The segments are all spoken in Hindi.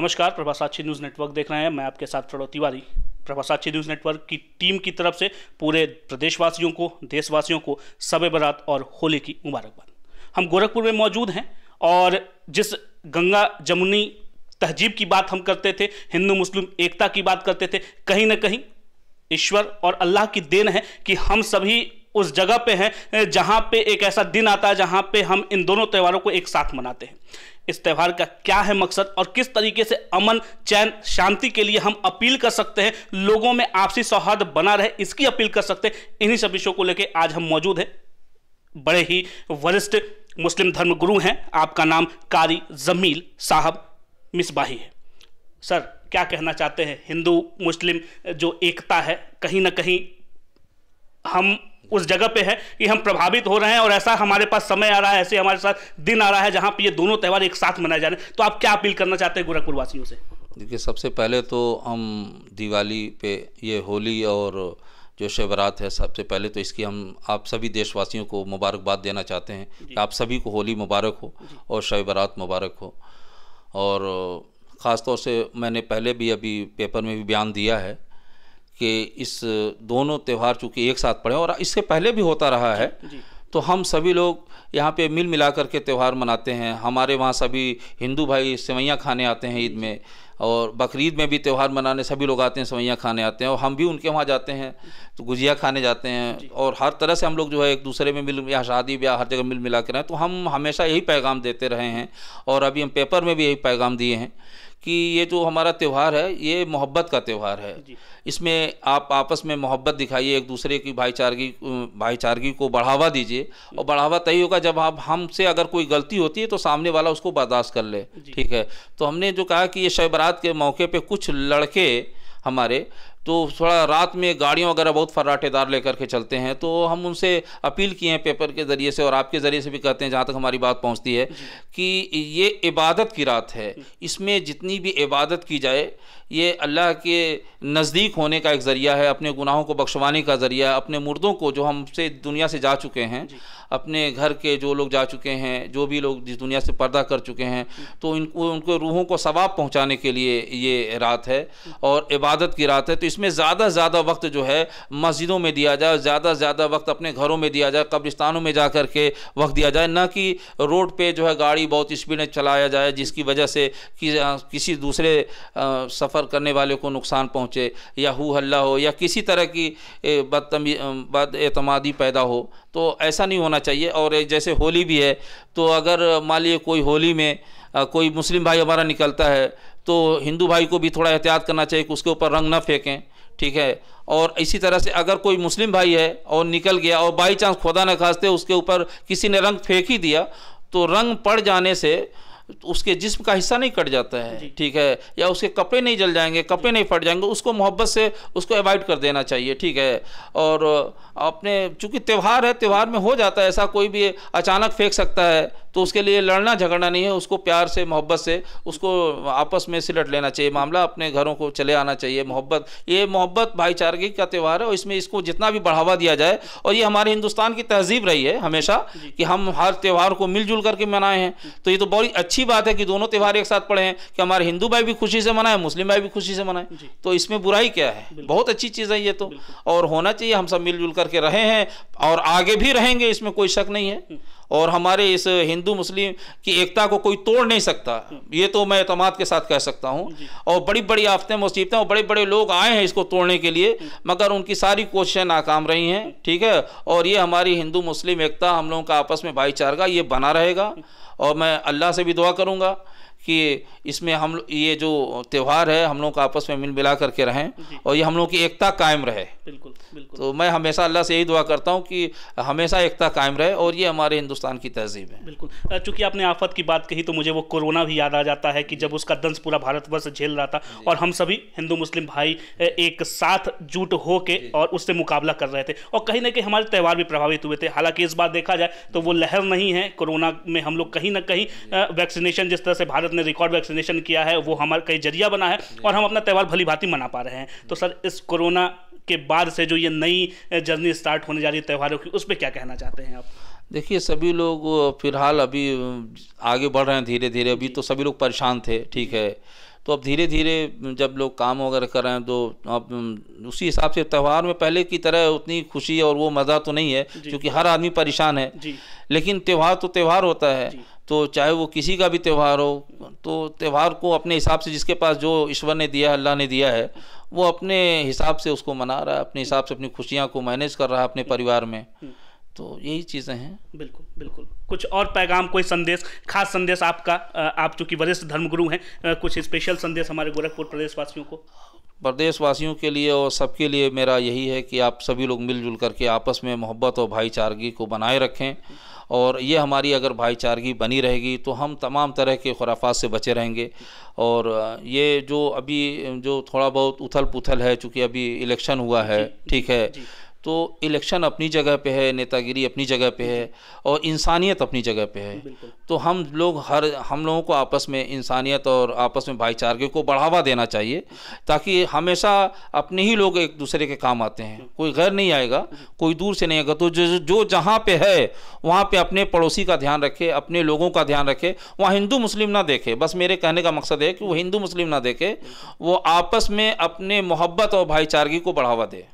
नमस्कार प्रभासाक्षी न्यूज़ नेटवर्क देख रहे हैं मैं आपके साथ प्रणव तिवारी प्रभासाक्षी न्यूज़ नेटवर्क की टीम की तरफ से पूरे प्रदेशवासियों को देशवासियों को सब बरात और होली की मुबारकबाद हम गोरखपुर में मौजूद हैं और जिस गंगा जमुनी तहजीब की बात हम करते थे हिंदू मुस्लिम एकता की बात करते थे कहीं ना कहीं ईश्वर और अल्लाह की देन है कि हम सभी उस जगह पे हैं जहाँ पे एक ऐसा दिन आता है जहाँ पे हम इन दोनों त्यौहारों को एक साथ मनाते हैं इस त्यौहार का क्या है मकसद और किस तरीके से अमन चैन शांति के लिए हम अपील कर सकते हैं लोगों में आपसी सौहार्द बना रहे इसकी अपील कर सकते हैं इन्हीं सब विषयों को लेकर आज हम मौजूद हैं बड़े ही वरिष्ठ मुस्लिम धर्मगुरु हैं आपका नाम कारी जमील साहब मिसबाही है सर क्या कहना चाहते हैं हिंदू मुस्लिम जो एकता है कहीं ना कहीं हम उस जगह पे है कि हम प्रभावित हो रहे हैं और ऐसा हमारे पास समय आ रहा है ऐसे हमारे साथ दिन आ रहा है जहाँ पे ये दोनों त्यौहार एक साथ मनाए जा रहे हैं तो आप क्या अपील करना चाहते हैं गोरखपुर वासियों से देखिए सबसे पहले तो हम दिवाली पे ये होली और जो शिवरात है सबसे पहले तो इसकी हम आप सभी देशवासियों को मुबारकबाद देना चाहते हैं कि आप सभी को होली मुबारक हो और शिवरात मुबारक हो और ख़ास से मैंने पहले भी अभी पेपर में भी बयान दिया है कि इस दोनों त्यौहार चूँकि एक साथ पड़े और इससे पहले भी होता रहा है तो हम सभी लोग यहाँ पे मिल मिला कर के त्यौहार मनाते हैं हमारे वहाँ सभी हिंदू भाई सेवैयाँ खाने आते हैं ईद में और बकरीद में भी त्यौहार मनाने सभी लोग आते हैं सेवैयाँ खाने आते हैं और हम भी उनके वहाँ जाते हैं तो गुजिया खाने जाते हैं और हर तरह से हम लोग जो है एक दूसरे में मिल या शादी ब्याह हर जगह मिल मिला के रहें तो हम हमेशा यही पैगाम देते रहे हैं और अभी हम पेपर में भी यही पैगाम दिए हैं कि ये जो हमारा त्यौहार है ये मोहब्बत का त्यौहार है इसमें आप आपस में मोहब्बत दिखाइए एक दूसरे की भाईचारगी भाईचारगी को बढ़ावा दीजिए और बढ़ावा तभी होगा जब आप हमसे अगर कोई गलती होती है तो सामने वाला उसको बर्दाश्त कर ले ठीक है तो हमने जो कहा कि ये शब के मौके पर कुछ लड़के हमारे तो थोड़ा रात में गाड़ियों वगैरह बहुत फर्राटेदार लेकर के चलते हैं तो हम उनसे अपील किए हैं पेपर के ज़रिए से और आपके ज़रिए से भी कहते हैं जहाँ तक हमारी बात पहुँचती है कि ये इबादत की रात है इसमें जितनी भी इबादत की जाए ये अल्लाह के नज़दीक होने का एक ज़रिया है अपने गुनाहों को बख्शवाने का ज़रिया अपने मुर्दों को जो हमसे दुनिया से जा चुके हैं अपने घर के जो लोग जा चुके हैं जो भी लोग जिस दुनिया से पर्दा कर चुके हैं तो इनको उनको रूहों को सवाब पहुँचाने के लिए ये रात है और इबादत की रात है तो इसमें ज़्यादा से ज़्यादा वक्त जो है मस्जिदों में दिया जाए ज़्यादा से ज़्यादा वक्त अपने घरों में दिया जाए कब्रिस्तानों में जा कर के वक्त दिया जाए ना कि रोड पर जो है गाड़ी बहुत स्पीड में चलाया जाए जिसकी वजह से किसी दूसरे सफ़र सफ़र करने वाले को नुकसान पहुँचे या हु हल्ला हो या किसी तरह की बदतमी बदतमादी पैदा हो तो ऐसा नहीं होना चाहिए और जैसे होली भी है तो अगर मान लीजिए कोई होली में कोई मुस्लिम भाई हमारा निकलता है तो हिंदू भाई को भी थोड़ा एहतियात करना चाहिए कि उसके ऊपर रंग ना फेंकें ठीक है और इसी तरह से अगर कोई मुस्लिम भाई है और निकल गया और बाई चांस खुदा न खास्ते उसके ऊपर किसी ने रंग फेंक ही दिया तो रंग पड़ जाने से उसके जिस्म का हिस्सा नहीं कट जाता है ठीक है या उसके कपड़े नहीं जल जाएंगे कपड़े नहीं फट जाएंगे उसको मोहब्बत से उसको अवॉइड कर देना चाहिए ठीक है और अपने चूँकि त्यौहार है त्यौहार में हो जाता है ऐसा कोई भी अचानक फेंक सकता है तो उसके लिए लड़ना झगड़ना नहीं है उसको प्यार से मोहब्बत से उसको आपस में सिलट लेना चाहिए मामला अपने घरों को चले आना चाहिए मोहब्बत ये मोहब्बत भाईचारगी का त्यौहार है और इसमें इसको जितना भी बढ़ावा दिया जाए और ये हमारे हिंदुस्तान की तहजीब रही है हमेशा कि हम हर त्यौहार को मिलजुल करके मनाए हैं तो ये तो बहुत अच्छी अच्छी बात है कि दोनों त्यौहार एक साथ पड़े हैं कि हमारे हिंदू भाई भी खुशी से मनाएं मुस्लिम भाई भी खुशी से मनाएं तो इसमें बुराई क्या है बहुत अच्छी चीज़ है ये तो और होना चाहिए हम सब मिलजुल करके रहे हैं और आगे भी रहेंगे इसमें कोई शक नहीं है हम्म। और हमारे इस हिंदू मुस्लिम की एकता को कोई तोड़ नहीं सकता ये तो मैं अतमाद के साथ कह सकता हूँ और बड़ी बड़ी आफतें मुसीबतें और बड़े बड़े लोग आए हैं इसको तोड़ने के लिए मगर उनकी सारी कोशिशें नाकाम रही हैं ठीक है और ये हमारी हिंदू मुस्लिम एकता हम लोगों का आपस में भाईचारा ये बना रहेगा और मैं अल्लाह से भी दुआ करूँगा कि इसमें हम ये जो त्यौहार है हम लोग का आपस में मिल मिला करके रहें और ये हम लोग की एकता कायम रहे बिल्कुल बिल्कुल तो मैं हमेशा अल्लाह से यही दुआ करता हूँ कि हमेशा एकता कायम रहे और ये हमारे हिंदुस्तान की तहजीब है बिल्कुल चूंकि आपने आफत की बात कही तो मुझे वो कोरोना भी याद आ जाता है कि जब उसका दंश पूरा भारतवर्ष झेल रहा था और हम सभी हिंदू मुस्लिम भाई एक साथ जुट हो के और उससे मुकाबला कर रहे थे और कहीं ना कहीं हमारे त्यौहार भी प्रभावित हुए थे हालांकि इस बार देखा जाए तो वो लहर नहीं है कोरोना में हम लोग कहीं ना कहीं वैक्सीनेशन जिस तरह से भारत भारत ने रिकॉर्ड वैक्सीनेशन किया है वो हमारा कई जरिया बना है और हम अपना त्यौहार भली भांति मना पा रहे हैं तो सर इस कोरोना के बाद से जो ये नई जर्नी स्टार्ट होने जा रही है त्यौहारों की उस पर क्या कहना चाहते हैं आप देखिए सभी लोग फिलहाल अभी आगे बढ़ रहे हैं धीरे धीरे अभी तो सभी लोग परेशान थे ठीक है तो अब धीरे धीरे जब लोग काम वगैरह कर रहे हैं तो अब उसी हिसाब से त्यौहार में पहले की तरह उतनी खुशी और वो मज़ा तो नहीं है क्योंकि हर आदमी परेशान है लेकिन त्यौहार तो त्यौहार होता है तो चाहे वो किसी का भी त्यौहार हो तो त्यौहार को अपने हिसाब से जिसके पास जो ईश्वर ने दिया है अल्लाह ने दिया है वो अपने हिसाब से उसको मना रहा है अपने हिसाब से अपनी खुशियाँ को मैनेज कर रहा है अपने परिवार में हम्म। तो यही चीज़ें हैं बिल्कुल बिल्कुल कुछ और पैगाम कोई संदेश खास संदेश आपका आप चूँकि वरिष्ठ धर्मगुरु हैं कुछ स्पेशल संदेश हमारे गोरखपुर प्रदेशवासियों को प्रदेशवासियों के लिए और सबके लिए मेरा यही है कि आप सभी लोग मिलजुल करके आपस में मोहब्बत और भाईचारगी को बनाए रखें और ये हमारी अगर भाईचारगी बनी रहेगी तो हम तमाम तरह के खुराफात से बचे रहेंगे और ये जो अभी जो थोड़ा बहुत उथल पुथल है चूँकि अभी इलेक्शन हुआ है ठीक है तो इलेक्शन अपनी जगह पे है नेतागिरी अपनी जगह पे है और इंसानियत अपनी जगह पे है तो हम लोग हर हम लोगों को आपस में इंसानियत और आपस में भाईचारे को बढ़ावा देना चाहिए ताकि हमेशा अपने ही लोग एक दूसरे के काम आते हैं कोई गैर नहीं आएगा कोई दूर से नहीं आएगा तो जो जो जहाँ पर है वहाँ पर अपने पड़ोसी का ध्यान रखे अपने लोगों का ध्यान रखे वहाँ हिंदू मुस्लिम ना देखे बस मेरे कहने का मकसद है कि वो हिंदू मुस्लिम ना देखे वो आपस में अपने मोहब्बत और भाईचारगी को बढ़ावा दे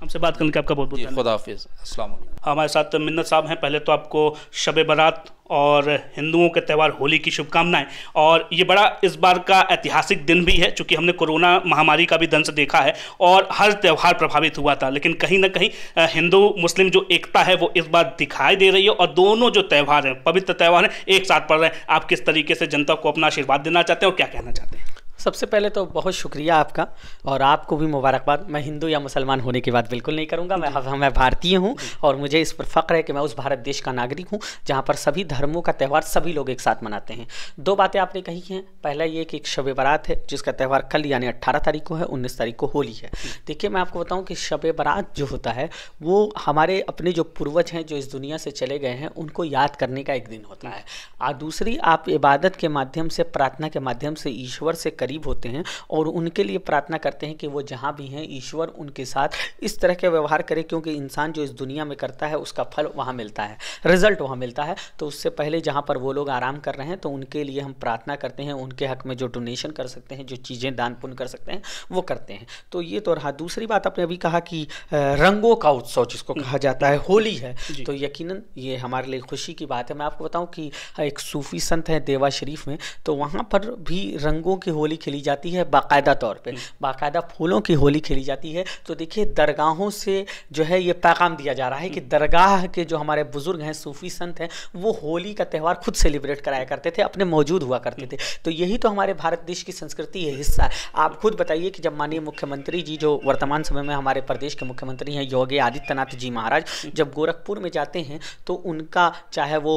हमसे बात करने के आपका बहुत बहुत खुदा हाफिज़ अस्सलाम हाँ, हमारे साथ मिन्नत साहब हैं पहले तो आपको शब बारात और हिंदुओं के त्यौहार होली की शुभकामनाएं और ये बड़ा इस बार का ऐतिहासिक दिन भी है चूँकि हमने कोरोना महामारी का भी दंश देखा है और हर त्यौहार प्रभावित हुआ था लेकिन कहीं ना कहीं हिंदू मुस्लिम जो एकता है वो इस बार दिखाई दे रही है और दोनों जो त्यौहार हैं पवित्र त्यौहार हैं एक साथ पड़ रहे हैं आप किस तरीके से जनता को अपना आशीर्वाद देना चाहते हैं और क्या कहना चाहते हैं सबसे पहले तो बहुत शुक्रिया आपका और आपको भी मुबारकबाद मैं हिंदू या मुसलमान होने की बात बिल्कुल नहीं करूँगा मैं मैं भारतीय हूँ और मुझे इस पर फ़ख्र है कि मैं उस भारत देश का नागरिक हूँ जहाँ पर सभी धर्मों का त्यौहार सभी लोग एक साथ मनाते हैं दो बातें आपने कही हैं पहला ये कि एक शब बारात है जिसका त्यौहार कल यानी अट्ठारह तारीख को है उन्नीस तारीख को होली है देखिए मैं आपको बताऊँ कि शब बारात जो होता है वो हमारे अपने जो पूर्वज हैं जो इस दुनिया से चले गए हैं उनको याद करने का एक दिन होता है और दूसरी आप इबादत के माध्यम से प्रार्थना के माध्यम से ईश्वर से करीब होते हैं और उनके लिए प्रार्थना करते हैं कि वो जहाँ भी हैं ईश्वर उनके साथ इस तरह के व्यवहार करें क्योंकि इंसान जो इस दुनिया में करता है उसका फल वहाँ मिलता है रिजल्ट वहाँ मिलता है तो उससे पहले जहाँ पर वो लोग आराम कर रहे हैं तो उनके लिए हम प्रार्थना करते हैं उनके हक में जो डोनेशन कर सकते हैं जो चीज़ें दान पुण्य कर सकते हैं वो करते हैं तो ये तो रहा दूसरी बात आपने अभी कहा कि रंगों का उत्सव जिसको कहा जाता है होली है तो यकीन ये हमारे लिए खुशी की बात है मैं आपको बताऊं कि एक सूफी संत है देवा शरीफ में तो वहाँ पर भी रंगों की होली खेली जाती है बाकायदा तौर पे हम्म। बाकायदा फूलों की होली खेली जाती है तो देखिए दरगाहों से जो है ये पैगाम दिया जा रहा है कि हम्म। दरगाह के जो हमारे बुज़ुर्ग हैं सूफ़ी संत हैं वो होली का त्यौहार खुद सेलिब्रेट कराया करते थे अपने मौजूद हुआ करते हम्म। थे तो यही तो हमारे भारत देश की संस्कृति है हिस्सा है आप खुद बताइए कि जब माननीय मुख्यमंत्री जी जो वर्तमान समय में हमारे प्रदेश के मुख्यमंत्री हैं योगी आदित्यनाथ जी महाराज जब गोरखपुर में जाते हैं तो उनका चाहे वो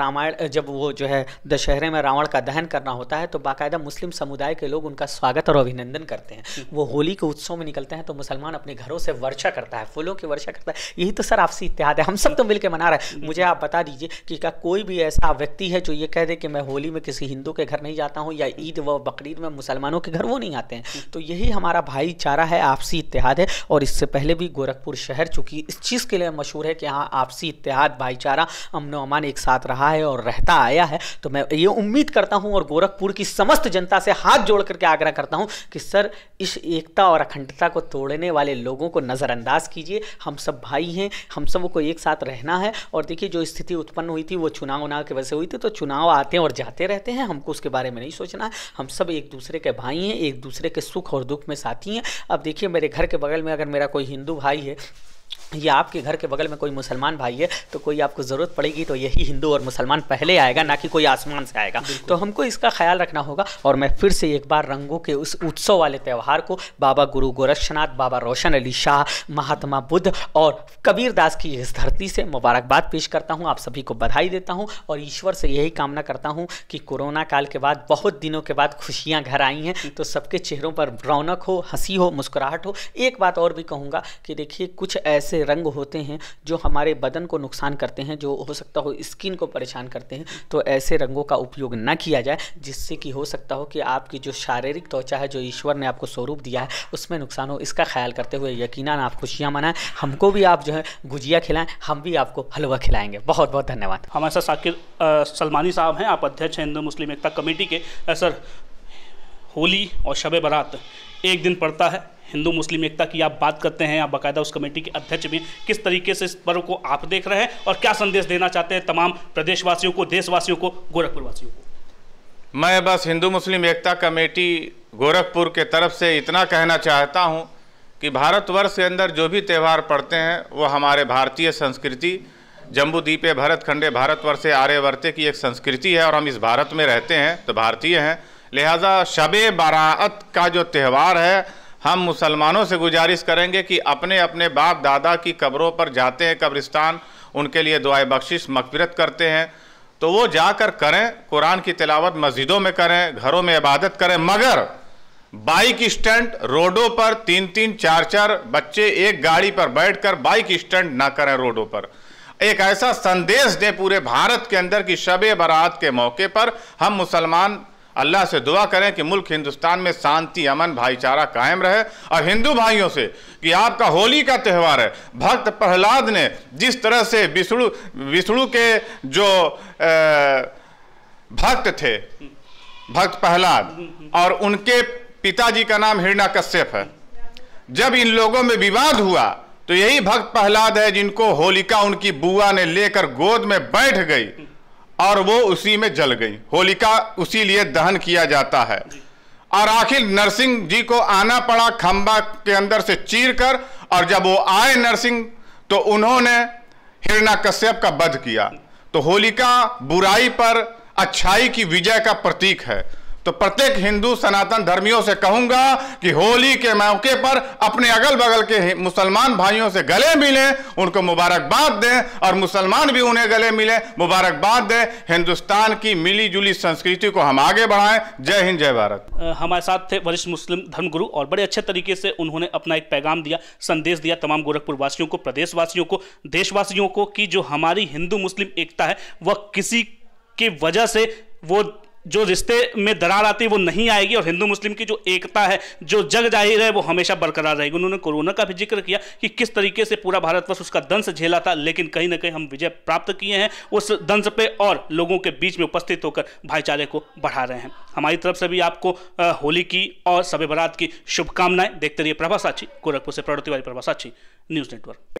रामायण जब वो जो है दशहरे में रावण का दहन करना होता है तो बाकायदा मुस्लिम समुदाय समुदाय के लोग उनका स्वागत और अभिनंदन करते हैं वो होली के उत्सव में निकलते हैं तो मुसलमान अपने घरों से वर्षा करता है फूलों की वर्षा करता है यही तो सर आपसी इतिहाद है हम सब तो मिलकर मना रहे हैं मुझे आप बता दीजिए कि क्या कोई भी ऐसा व्यक्ति है जो ये कह दे कि मैं होली में किसी हिंदू के घर नहीं जाता हूँ या ईद व बकरीद में मुसलमानों के घर वो नहीं आते हैं तो यही हमारा भाईचारा है आपसी इतिहाद है और इससे पहले भी गोरखपुर शहर चूंकि इस चीज़ के लिए मशहूर है कि हाँ आपसी इतिहाद भाईचारा अमन अमान एक साथ रहा है और रहता आया है तो मैं ये उम्मीद करता हूँ और गोरखपुर की समस्त जनता से हाथ हाथ जोड़ करके आग्रह करता हूँ कि सर इस एकता और अखंडता को तोड़ने वाले लोगों को नज़रअंदाज कीजिए हम सब भाई हैं हम सब को एक साथ रहना है और देखिए जो स्थिति उत्पन्न हुई थी वो चुनाव उनाव की वजह से हुई थी तो चुनाव आते हैं और जाते रहते हैं हमको उसके बारे में नहीं सोचना है हम सब एक दूसरे के भाई हैं एक दूसरे के सुख और दुख में साथी हैं अब देखिए मेरे घर के बगल में अगर मेरा कोई हिंदू भाई है या आपके घर के बगल में कोई मुसलमान भाई है तो कोई आपको ज़रूरत पड़ेगी तो यही हिंदू और मुसलमान पहले आएगा ना कि कोई आसमान से आएगा तो हमको इसका ख्याल रखना होगा और मैं फिर से एक बार रंगों के उस उत्सव वाले त्यौहार को बाबा गुरु गोरक्षनाथ बाबा रोशन अली शाह महात्मा बुद्ध और कबीर दास की इस धरती से मुबारकबाद पेश करता हूँ आप सभी को बधाई देता हूँ और ईश्वर से यही कामना करता हूँ कि कोरोना काल के बाद बहुत दिनों के बाद खुशियाँ घर आई हैं तो सबके चेहरों पर रौनक हो हंसी हो मुस्कुराहट हो एक बात और भी कहूँगा कि देखिए कुछ ऐसे ऐसे रंग होते हैं जो हमारे बदन को नुकसान करते हैं जो हो सकता हो स्किन को परेशान करते हैं तो ऐसे रंगों का उपयोग ना किया जाए जिससे कि हो सकता हो कि आपकी जो शारीरिक त्वचा है जो ईश्वर ने आपको स्वरूप दिया है उसमें नुकसान हो इसका ख्याल करते हुए यकीन आप खुशियाँ मनाएं हमको भी आप जो है गुजिया खिलाएं हम भी आपको हलवा खिलाएंगे बहुत बहुत धन्यवाद हमारे साथ साकिर सलमानी साहब हैं आप अध्यक्ष हिंदू मुस्लिम एकता कमेटी के सर होली और शब बारात एक दिन पड़ता है हिंदू मुस्लिम एकता की आप बात करते हैं आप बाकायदा उस कमेटी के अध्यक्ष भी किस तरीके से इस पर्व को आप देख रहे हैं और क्या संदेश देना चाहते हैं तमाम प्रदेशवासियों को देशवासियों को गोरखपुरवासियों को मैं बस हिंदू मुस्लिम एकता कमेटी गोरखपुर के तरफ से इतना कहना चाहता हूँ कि भारतवर्ष के अंदर जो भी त्यौहार पड़ते हैं वो हमारे भारतीय संस्कृति जम्बू दीपे भरत खंडे भारतवर्ष से आर्यवर्त्य की एक संस्कृति है और हम इस भारत में रहते हैं तो भारतीय हैं लिहाजा शब बारात का जो त्यौहार है हम मुसलमानों से गुजारिश करेंगे कि अपने अपने बाप दादा की कब्रों पर जाते हैं कब्रिस्तान उनके लिए दुआ बख्शिश मकबरत करते हैं तो वो जाकर करें कुरान की तिलावत मस्जिदों में करें घरों में इबादत करें मगर बाइक स्टैंड रोडों पर तीन तीन चार चार बच्चे एक गाड़ी पर बैठकर बाइक स्टैंड ना करें रोडों पर एक ऐसा संदेश दें पूरे भारत के अंदर कि शब बारात के मौके पर हम मुसलमान अल्लाह से दुआ करें कि मुल्क हिंदुस्तान में शांति अमन भाईचारा कायम रहे और हिंदू भाइयों से कि आपका होली का त्यौहार है भक्त प्रहलाद ने जिस तरह से विष्णु विष्णु के जो भक्त थे भक्त प्रहलाद और उनके पिताजी का नाम हिरणा कश्यप है जब इन लोगों में विवाद हुआ तो यही भक्त प्रहलाद है जिनको होलिका उनकी बुआ ने लेकर गोद में बैठ गई और वो उसी में जल गई होलिका उसी लिए दहन किया जाता है और आखिर नरसिंह जी को आना पड़ा खंबा के अंदर से चीर कर और जब वो आए नरसिंह तो उन्होंने हिरणा कश्यप का वध किया तो होलिका बुराई पर अच्छाई की विजय का प्रतीक है तो प्रत्येक हिंदू सनातन धर्मियों से कहूंगा कि होली के मौके पर अपने अगल बगल के मुसलमान भाइयों से गले मिलें उनको मुबारकबाद दें और मुसलमान भी उन्हें गले मिले मुबारकबाद दें हिंदुस्तान की मिली जुली संस्कृति को हम आगे बढ़ाएं जय हिंद जय भारत हमारे साथ थे वरिष्ठ मुस्लिम धर्मगुरु और बड़े अच्छे तरीके से उन्होंने अपना एक पैगाम दिया संदेश दिया तमाम गोरखपुर वासियों को प्रदेशवासियों को देशवासियों को कि जो हमारी हिंदू मुस्लिम एकता है वह किसी की वजह से वो जो रिश्ते में दरार आती है वो नहीं आएगी और हिंदू मुस्लिम की जो एकता है जो जग जाहिर है वो हमेशा बरकरार रहेगी उन्होंने कोरोना का भी जिक्र किया कि किस तरीके से पूरा भारतवर्ष उसका दंश झेला था लेकिन कहीं ना कहीं हम विजय प्राप्त किए हैं उस दंश पे और लोगों के बीच में उपस्थित होकर भाईचारे को बढ़ा रहे हैं हमारी तरफ से भी आपको होली की और सभी बरात की शुभकामनाएं देखते रहिए प्रभा साक्षी गोरखपुर से प्रवृत्तिवादी प्रभा साक्षी न्यूज़ नेटवर्क